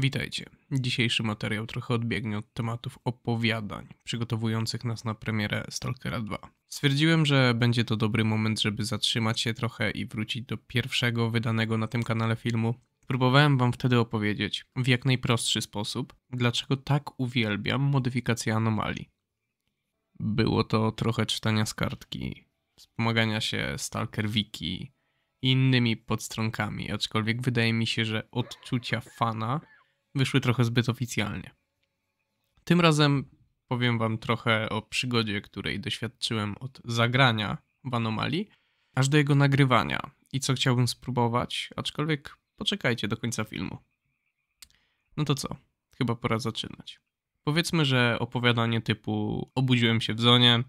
Witajcie. Dzisiejszy materiał trochę odbiegnie od tematów opowiadań przygotowujących nas na premierę Stalkera 2. Stwierdziłem, że będzie to dobry moment, żeby zatrzymać się trochę i wrócić do pierwszego wydanego na tym kanale filmu. Próbowałem wam wtedy opowiedzieć w jak najprostszy sposób, dlaczego tak uwielbiam modyfikację anomalii. Było to trochę czytania z kartki, wspomagania się Stalker Wiki i innymi podstronkami, aczkolwiek wydaje mi się, że odczucia fana wyszły trochę zbyt oficjalnie. Tym razem powiem Wam trochę o przygodzie, której doświadczyłem od zagrania w anomalii, aż do jego nagrywania i co chciałbym spróbować, aczkolwiek poczekajcie do końca filmu. No to co? Chyba pora zaczynać. Powiedzmy, że opowiadanie typu obudziłem się w zonie,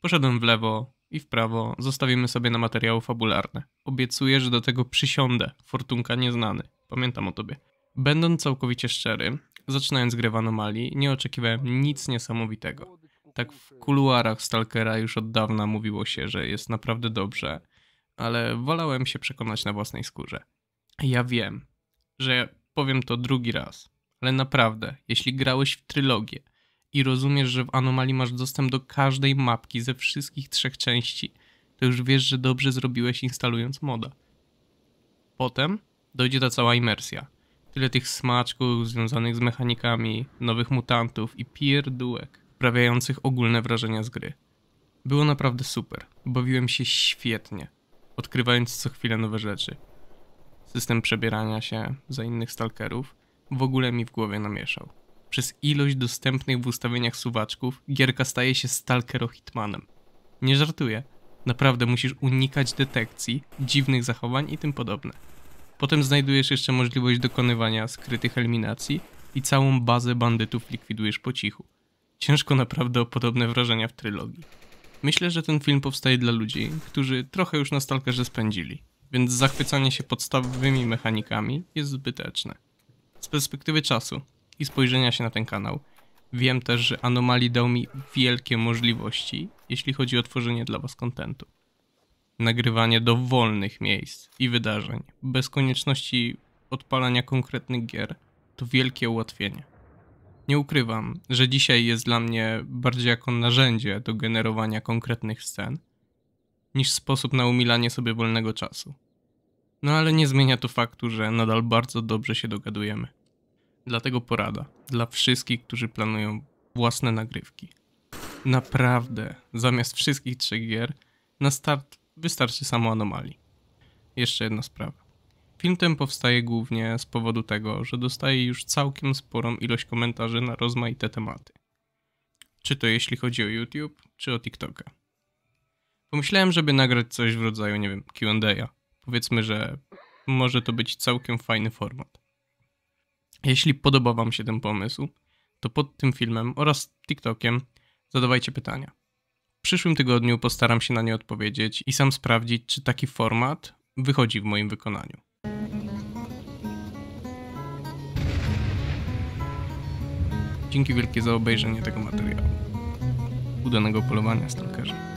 poszedłem w lewo i w prawo zostawimy sobie na materiały fabularne. Obiecuję, że do tego przysiądę, fortunka nieznany. Pamiętam o tobie. Będąc całkowicie szczery, zaczynając grę w Anomalii, nie oczekiwałem nic niesamowitego. Tak w kuluarach Stalkera już od dawna mówiło się, że jest naprawdę dobrze, ale wolałem się przekonać na własnej skórze. Ja wiem, że powiem to drugi raz, ale naprawdę, jeśli grałeś w trylogię i rozumiesz, że w Anomalii masz dostęp do każdej mapki ze wszystkich trzech części, to już wiesz, że dobrze zrobiłeś instalując moda. Potem dojdzie ta cała imersja – Tyle tych smaczków związanych z mechanikami, nowych mutantów i pierdółek, sprawiających ogólne wrażenia z gry. Było naprawdę super. Bawiłem się świetnie, odkrywając co chwilę nowe rzeczy. System przebierania się za innych stalkerów w ogóle mi w głowie namieszał. Przez ilość dostępnych w ustawieniach suwaczków, gierka staje się stalkero-hitmanem. Nie żartuję. Naprawdę musisz unikać detekcji, dziwnych zachowań i tym podobne. Potem znajdujesz jeszcze możliwość dokonywania skrytych eliminacji i całą bazę bandytów likwidujesz po cichu. Ciężko naprawdę o podobne wrażenia w trylogii. Myślę, że ten film powstaje dla ludzi, którzy trochę już na stalkerze spędzili, więc zachwycanie się podstawowymi mechanikami jest zbyteczne. Z perspektywy czasu i spojrzenia się na ten kanał, wiem też, że Anomalii dał mi wielkie możliwości, jeśli chodzi o tworzenie dla Was kontentu nagrywanie dowolnych miejsc i wydarzeń, bez konieczności odpalania konkretnych gier, to wielkie ułatwienie. Nie ukrywam, że dzisiaj jest dla mnie bardziej jako narzędzie do generowania konkretnych scen, niż sposób na umilanie sobie wolnego czasu. No ale nie zmienia to faktu, że nadal bardzo dobrze się dogadujemy. Dlatego porada dla wszystkich, którzy planują własne nagrywki. Naprawdę, zamiast wszystkich trzech gier, na start Wystarczy samo anomalii. Jeszcze jedna sprawa. Film ten powstaje głównie z powodu tego, że dostaje już całkiem sporą ilość komentarzy na rozmaite tematy. Czy to jeśli chodzi o YouTube, czy o TikToka. Pomyślałem, żeby nagrać coś w rodzaju, nie wiem, QA. Powiedzmy, że może to być całkiem fajny format. Jeśli podoba Wam się ten pomysł, to pod tym filmem oraz TikTokiem zadawajcie pytania przyszłym tygodniu postaram się na nie odpowiedzieć i sam sprawdzić, czy taki format wychodzi w moim wykonaniu. Dzięki wielkie za obejrzenie tego materiału. Udanego polowania stalkerza.